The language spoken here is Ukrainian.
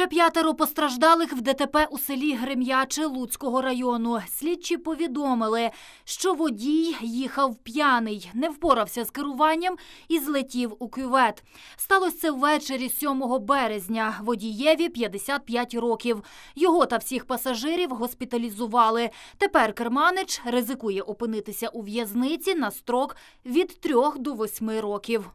Ще п'ятеро постраждалих в ДТП у селі Грем'яче Луцького району. Слідчі повідомили, що водій їхав п'яний, не впорався з керуванням і злетів у кювет. Сталося це ввечері 7 березня. Водієві 55 років. Його та всіх пасажирів госпіталізували. Тепер керманич ризикує опинитися у в'язниці на строк від 3 до 8 років.